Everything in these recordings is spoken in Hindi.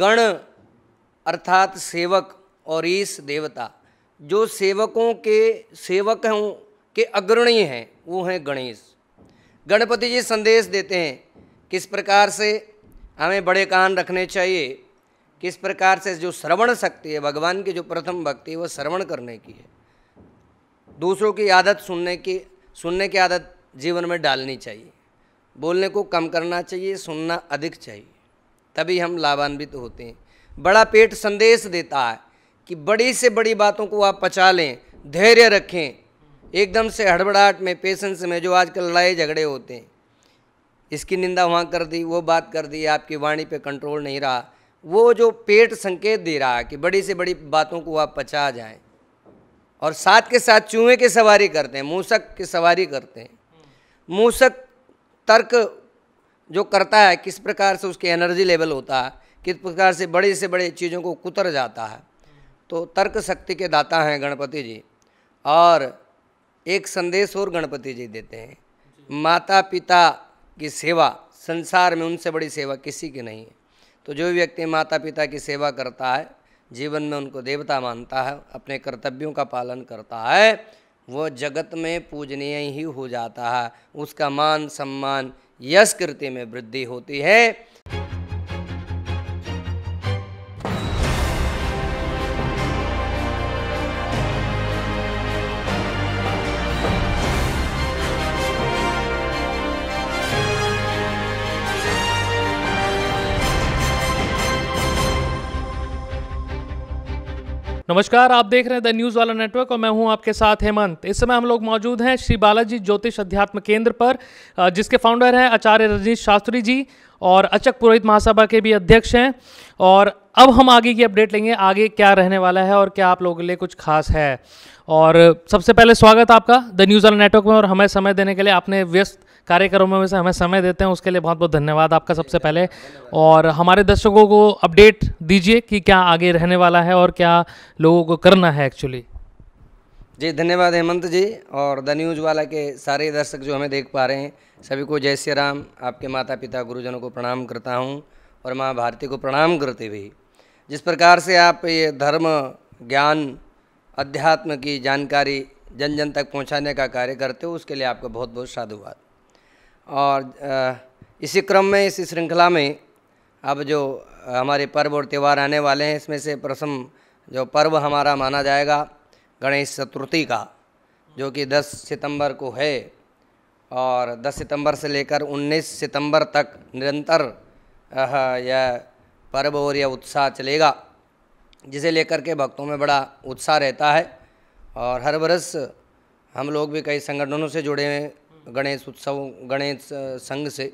गण अर्थात सेवक और ईश देवता जो सेवकों के सेवक हों के अग्रणी हैं वो हैं गणेश गणपति जी संदेश देते हैं किस प्रकार से हमें बड़े कान रखने चाहिए किस प्रकार से जो श्रवण शक्ति है भगवान की जो प्रथम भक्ति है वह श्रवण करने की है दूसरों की आदत सुनने की सुनने की आदत जीवन में डालनी चाहिए बोलने को कम करना चाहिए सुनना अधिक चाहिए तभी हम लाभान्वित होते हैं बड़ा पेट संदेश देता है कि बड़ी से बड़ी बातों को आप पचा लें धैर्य रखें एकदम से हड़बड़ाहट में पेशेंस में जो आजकल लड़ाई झगड़े होते हैं इसकी निंदा वहाँ कर दी वो बात कर दी आपकी वाणी पे कंट्रोल नहीं रहा वो जो पेट संकेत दे रहा है कि बड़ी से बड़ी बातों को आप पचा जाएं और साथ के साथ चूहे की सवारी करते हैं मूसक की सवारी करते हैं मूसक तर्क जो करता है किस प्रकार से उसके एनर्जी लेवल होता है किस प्रकार से बड़े से बड़े चीज़ों को कुतर जाता है तो तर्क शक्ति के दाता हैं गणपति जी और एक संदेश और गणपति जी देते हैं माता पिता की सेवा संसार में उनसे बड़ी सेवा किसी की नहीं है तो जो व्यक्ति माता पिता की सेवा करता है जीवन में उनको देवता मानता है अपने कर्तव्यों का पालन करता है वह जगत में पूजनीय ही हो जाता है उसका मान सम्मान यश कृति में वृद्धि होती है नमस्कार आप देख रहे हैं द न्यूज वाला नेटवर्क और मैं हूं आपके साथ हेमंत इस समय हम लोग मौजूद हैं श्री बालाजी ज्योतिष अध्यात्म केंद्र पर जिसके फाउंडर हैं आचार्य रजनीश शास्त्री जी और अचक पुरोहित महासभा के भी अध्यक्ष हैं और अब हम आगे की अपडेट लेंगे आगे क्या रहने वाला है और क्या आप लोगों के लिए कुछ खास है और सबसे पहले स्वागत आपका द न्यूज़ वाला नेटवर्क में और हमें समय देने के लिए आपने व्यस्त कार्यक्रमों में से हमें समय देते हैं उसके लिए बहुत बहुत धन्यवाद आपका सबसे पहले और हमारे दर्शकों को अपडेट दीजिए कि क्या आगे रहने वाला है और क्या लोगों को करना है एक्चुअली जी धन्यवाद हेमंत जी और द न्यूज़ वाला के सारे दर्शक जो हमें देख पा रहे हैं सभी को जय श्री राम आपके माता पिता गुरुजनों को प्रणाम करता हूँ और माँ भारती को प्रणाम करते हुए जिस प्रकार से आप ये धर्म ज्ञान अध्यात्म की जानकारी जन जन तक पहुँचाने का कार्य करते हो उसके लिए आपका बहुत बहुत साधुवाद और इसी क्रम में इस श्रृंखला में अब जो हमारे पर्व और त्यौहार आने वाले हैं इसमें से प्रथम जो पर्व हमारा माना जाएगा गणेश चतुर्थी का जो कि 10 सितंबर को है और 10 सितंबर से लेकर 19 सितंबर तक निरंतर यह पर्व और यह उत्साह चलेगा जिसे लेकर के भक्तों में बड़ा उत्साह रहता है और हर बरस हम लोग भी कई संगठनों से जुड़े हैं गणेश उत्सव गणेश संघ से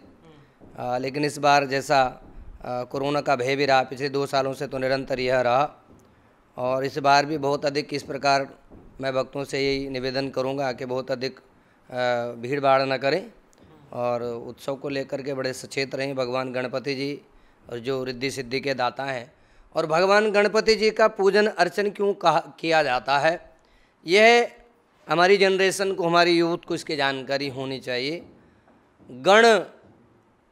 आ, लेकिन इस बार जैसा कोरोना का भय भी रहा पिछले दो सालों से तो निरंतर यह रहा और इस बार भी बहुत अधिक इस प्रकार मैं भक्तों से यही निवेदन करूंगा कि बहुत अधिक भीड़ भाड़ न करें और उत्सव को लेकर के बड़े सचेत रहें भगवान गणपति जी और जो रिद्धि सिद्धि के दाता हैं और भगवान गणपति जी का पूजन अर्चन क्यों कहा किया जाता है यह हमारी जनरेशन को हमारी यूथ को इसकी जानकारी होनी चाहिए गण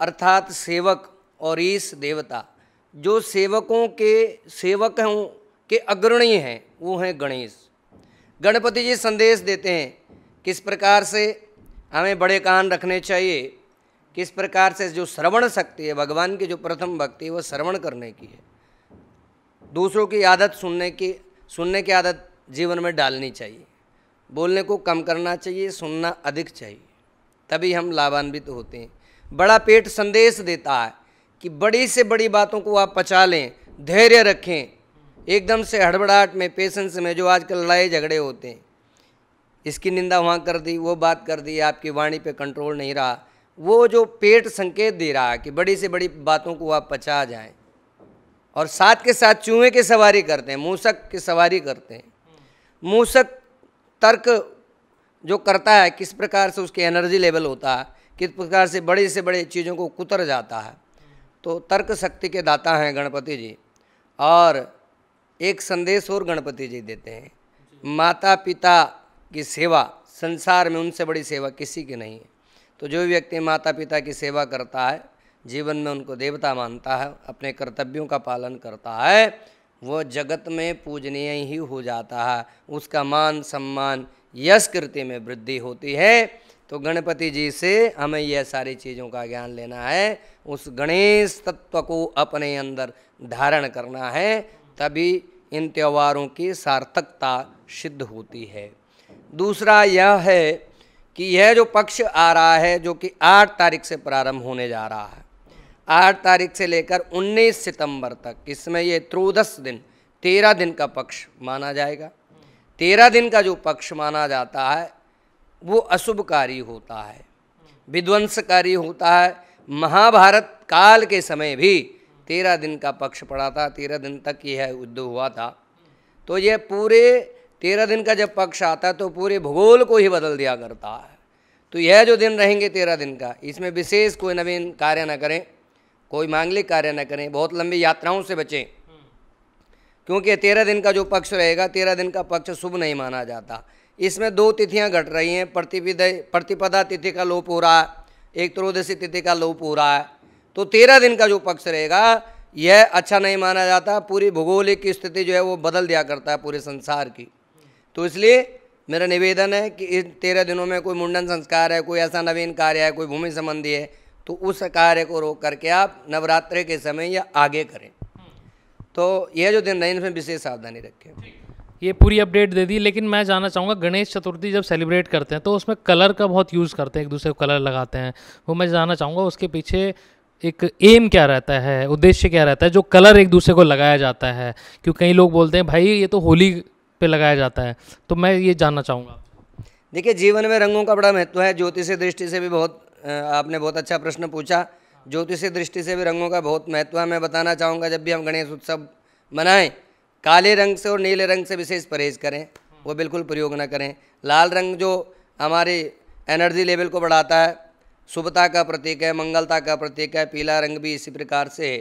अर्थात सेवक और ईश देवता जो सेवकों के सेवक हैं के अग्रणी हैं वो हैं गणेश गणपति जी संदेश देते हैं किस प्रकार से हमें बड़े कान रखने चाहिए किस प्रकार से जो श्रवण शक्ति है भगवान की जो प्रथम भक्ति है वह श्रवण करने की है दूसरों की आदत सुनने की सुनने की आदत जीवन में डालनी चाहिए बोलने को कम करना चाहिए सुनना अधिक चाहिए तभी हम लाभान्वित होते हैं बड़ा पेट संदेश देता है कि बड़ी से बड़ी बातों को आप पचा लें धैर्य रखें एकदम से हड़बड़ाहट में पेशेंस में जो आजकल लड़ाई झगड़े होते हैं इसकी निंदा वहाँ कर दी वो बात कर दी आपकी वाणी पे कंट्रोल नहीं रहा वो जो पेट संकेत दे रहा है कि बड़ी से बड़ी बातों को आप पचा जाएं और साथ के साथ चूहे की सवारी करते हैं मूसक की सवारी करते हैं मूसक तर्क जो करता है किस प्रकार से उसके एनर्जी लेवल होता है किस प्रकार से बड़े से बड़े चीज़ों को कुतर जाता है तो तर्क शक्ति के दाता हैं गणपति जी और एक संदेश और गणपति जी देते हैं माता पिता की सेवा संसार में उनसे बड़ी सेवा किसी की नहीं है तो जो व्यक्ति माता पिता की सेवा करता है जीवन में उनको देवता मानता है अपने कर्तव्यों का पालन करता है वो जगत में पूजनीय ही हो जाता है उसका मान सम्मान यश कृति में वृद्धि होती है तो गणपति जी से हमें यह सारी चीज़ों का ज्ञान लेना है उस गणेश तत्व को अपने अंदर धारण करना है तभी इन त्योहारों की सार्थकता सिद्ध होती है दूसरा यह है कि यह जो पक्ष आ रहा है जो कि आठ तारीख से प्रारंभ होने जा रहा है आठ तारीख से लेकर उन्नीस सितंबर तक इसमें ये त्रोदश दिन तेरह दिन का पक्ष माना जाएगा तेरह दिन का जो पक्ष माना जाता है वो अशुभकारी होता है विध्वंसकारी होता है महाभारत काल के समय भी तेरह दिन का पक्ष पड़ा था तेरह दिन तक यह युद्ध हुआ था तो यह पूरे तेरह दिन का जब पक्ष आता है तो पूरे भूगोल को ही बदल दिया करता है तो यह जो दिन रहेंगे तेरह दिन का इसमें विशेष कोई नवीन कार्य न करें कोई मांगलिक कार्य न करें बहुत लंबी यात्राओं से बचें क्योंकि तेरह दिन का जो पक्ष रहेगा तेरह दिन का पक्ष शुभ नहीं माना जाता इसमें दो तिथियां घट रही हैं प्रतिपिदय प्रतिपदा तिथि का लोप हो रहा है एक त्रोदशी तिथि का लोप हो रहा है तो तेरह दिन का जो पक्ष रहेगा यह अच्छा नहीं माना जाता पूरी भूगोलिक स्थिति जो है वो बदल दिया करता है पूरे संसार की तो इसलिए मेरा निवेदन है कि इन तेरह दिनों में कोई मुंडन संस्कार है कोई ऐसा नवीन कार्य है कोई भूमि संबंधी है तो उस कार्य को रोक करके आप नवरात्रि के समय या आगे करें तो यह जो दिन रहेंगे इसमें विशेष सावधानी रखें ये पूरी अपडेट दे दी लेकिन मैं जानना चाहूँगा गणेश चतुर्थी जब सेलिब्रेट करते हैं तो उसमें कलर का बहुत यूज़ करते हैं एक दूसरे को कलर लगाते हैं वो मैं जानना चाहूँगा उसके पीछे एक एम क्या रहता है उद्देश्य क्या रहता है जो कलर एक दूसरे को लगाया जाता है क्योंकि कई लोग बोलते हैं भाई ये तो होली पे लगाया जाता है तो मैं ये जानना चाहूँगा देखिए जीवन में रंगों का बड़ा महत्व है ज्योतिष दृष्टि से भी बहुत आपने बहुत अच्छा प्रश्न पूछा ज्योतिषी दृष्टि से भी रंगों का बहुत महत्व है मैं बताना चाहूँगा जब भी हम गणेश उत्सव मनाएं काले रंग से और नीले रंग से विशेष परहेज करें वो बिल्कुल प्रयोग ना करें लाल रंग जो हमारी एनर्जी लेवल को बढ़ाता है शुभता का प्रतीक है मंगलता का प्रतीक है पीला रंग भी इसी प्रकार से है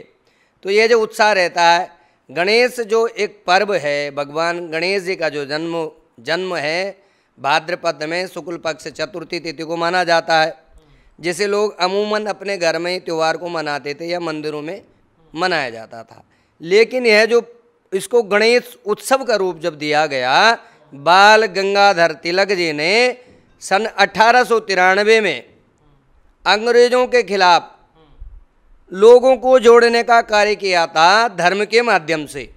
तो ये जो उत्साह रहता है गणेश जो एक पर्व है भगवान गणेश जी का जो जन्म जन्म है भाद्रपद में शुक्ल पक्ष चतुर्थी तिथि को माना जाता है जैसे लोग अमूमन अपने घर में ही त्यौहार को मनाते थे या मंदिरों में मनाया जाता था लेकिन यह जो इसको गणेश उत्सव का रूप जब दिया गया बाल गंगाधर तिलक जी ने सन अठारह में अंग्रेजों के खिलाफ लोगों को जोड़ने का कार्य किया था धर्म के माध्यम से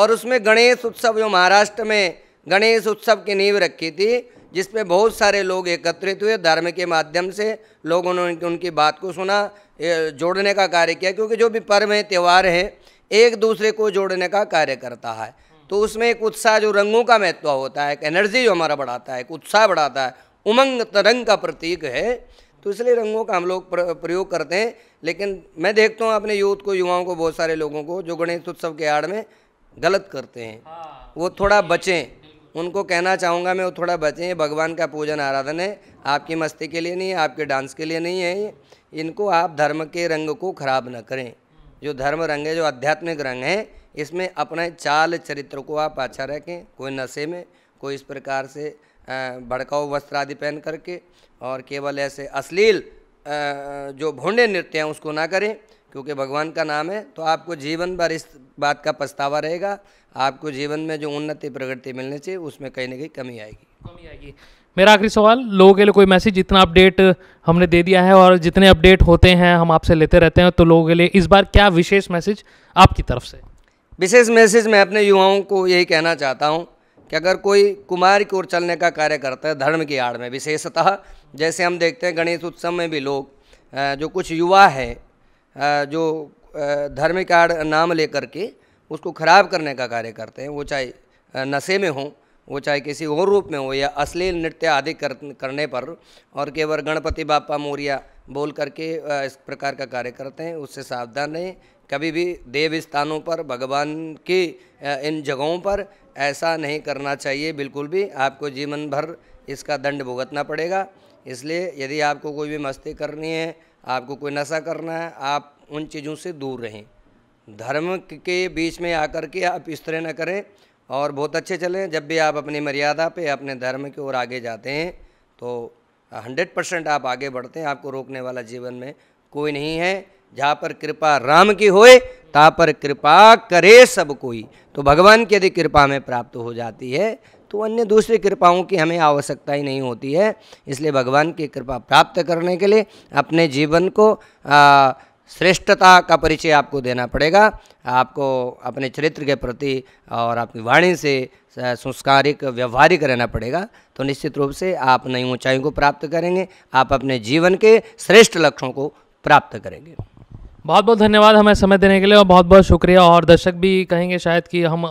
और उसमें गणेश उत्सव जो महाराष्ट्र में गणेश उत्सव की नींव रखी थी जिसमें बहुत सारे लोग एकत्रित हुए धर्म के माध्यम से लोगों ने उनकी बात को सुना जोड़ने का कार्य किया क्योंकि जो भी पर्व हैं त्यौहार हैं एक दूसरे को जोड़ने का कार्य करता है तो उसमें एक उत्साह जो रंगों का महत्व होता है एक एनर्जी जो हमारा बढ़ाता है एक उत्साह बढ़ाता है उमंग तरंग का प्रतीक है तो इसलिए रंगों का हम लोग प्रयोग करते हैं लेकिन मैं देखता हूँ अपने यूथ को युवाओं को बहुत सारे लोगों को जो गणेश उत्सव के आड़ में गलत करते हैं हाँ। वो थोड़ा बचें उनको कहना चाहूँगा मैं वो थोड़ा बचें भगवान का पूजन आराधन है आपकी मस्ती के लिए नहीं है आपके डांस के लिए नहीं है इनको आप धर्म के रंग को खराब न करें जो धर्म रंग है जो आध्यात्मिक रंग है इसमें अपने चाल चरित्र को आप अच्छा रखें कोई नशे में कोई इस प्रकार से भड़काऊ वस्त्र आदि पहन करके और केवल ऐसे अश्लील जो भोंडे नृत्य हैं उसको ना करें क्योंकि भगवान का नाम है तो आपको जीवन भर इस बात का पछतावा रहेगा आपको जीवन में जो उन्नति प्रगति मिलनी चाहिए उसमें कहीं ना कहीं कमी आएगी कमी आएगी मेरा आखिरी सवाल लोगों के लिए कोई मैसेज जितना अपडेट हमने दे दिया है और जितने अपडेट होते हैं हम आपसे लेते रहते हैं तो लोगों के लिए इस बार क्या विशेष मैसेज आपकी तरफ से विशेष मैसेज मैं अपने युवाओं को यही कहना चाहता हूँ कि अगर कोई कुमार की ओर चलने का कार्य करता है धर्म की आड़ में विशेषतः जैसे हम देखते हैं गणेश उत्सव में भी लोग जो कुछ युवा है जो धर्म कार्ड नाम लेकर के उसको ख़राब करने का कार्य करते हैं वो चाहे नशे में हों वो चाहे किसी और रूप में हो या अश्लील नृत्य आदि कर, करने पर और केवल गणपति बापा मोरिया बोल करके इस प्रकार का कार्य करते हैं उससे सावधान रहें कभी भी देव स्थानों पर भगवान की इन जगहों पर ऐसा नहीं करना चाहिए बिल्कुल भी आपको जीवन भर इसका दंड भुगतना पड़ेगा इसलिए यदि आपको कोई भी मस्ती करनी है आपको कोई नशा करना है आप उन चीज़ों से दूर रहें धर्म के बीच में आकर के आप इस तरह न करें और बहुत अच्छे चलें जब भी आप अपनी मर्यादा पे अपने धर्म की ओर आगे जाते हैं तो हंड्रेड परसेंट आप आगे बढ़ते हैं आपको रोकने वाला जीवन में कोई नहीं है जहाँ पर कृपा राम की होए ता पर कृपा करे सब कोई तो भगवान की यदि कृपा में प्राप्त हो जाती है तो अन्य दूसरी कृपाओं की हमें आवश्यकता ही नहीं होती है इसलिए भगवान की कृपा प्राप्त करने के लिए अपने जीवन को श्रेष्ठता का परिचय आपको देना पड़ेगा आपको अपने चरित्र के प्रति और आपकी वाणी से संस्कारिक व्यवहारिक रहना पड़ेगा तो निश्चित रूप से आप नई ऊंचाइयों को प्राप्त करेंगे आप अपने जीवन के श्रेष्ठ लक्ष्यों को प्राप्त करेंगे बहुत बहुत धन्यवाद हमें समय देने के लिए और बहुत बहुत शुक्रिया और दर्शक भी कहेंगे शायद कि हम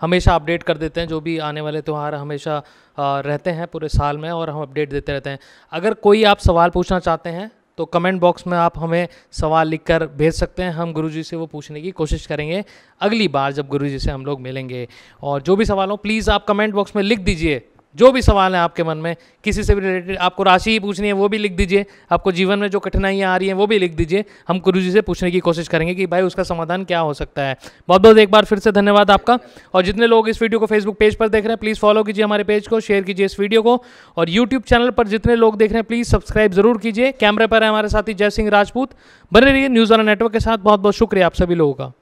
हमेशा अपडेट कर देते हैं जो भी आने वाले त्यौहार हमेशा रहते हैं पूरे साल में और हम अपडेट देते रहते हैं अगर कोई आप सवाल पूछना चाहते हैं तो कमेंट बॉक्स में आप हमें सवाल लिखकर भेज सकते हैं हम गुरुजी से वो पूछने की कोशिश करेंगे अगली बार जब गुरुजी से हम लोग मिलेंगे और जो भी सवाल हो प्लीज़ आप कमेंट बॉक्स में लिख दीजिए जो भी सवाल है आपके मन में किसी से भी रिलेटेड आपको राशि ही पूछनी है वो भी लिख दीजिए आपको जीवन में जो कठिनाइयाँ आ रही हैं वो भी लिख दीजिए हम गुरु जी से पूछने की कोशिश करेंगे कि भाई उसका समाधान क्या हो सकता है बहुत बहुत एक बार फिर से धन्यवाद आपका और जितने लोग इस वीडियो को फेसबुक पेज पर देख रहे हैं प्लीज़ फॉलो कीजिए हमारे पेज को शेयर कीजिए इस वीडियो को और यूट्यूब चैनल पर जितने लोग देख रहे हैं प्लीज़ सब्सक्राइब जरूर कीजिए कैमरे पर है हमारे साथी जय सिंह राजपूत बने रहिए न्यूज़ वाला नेटवर्क के साथ बहुत बहुत शुक्रिया आप सभी लोगों का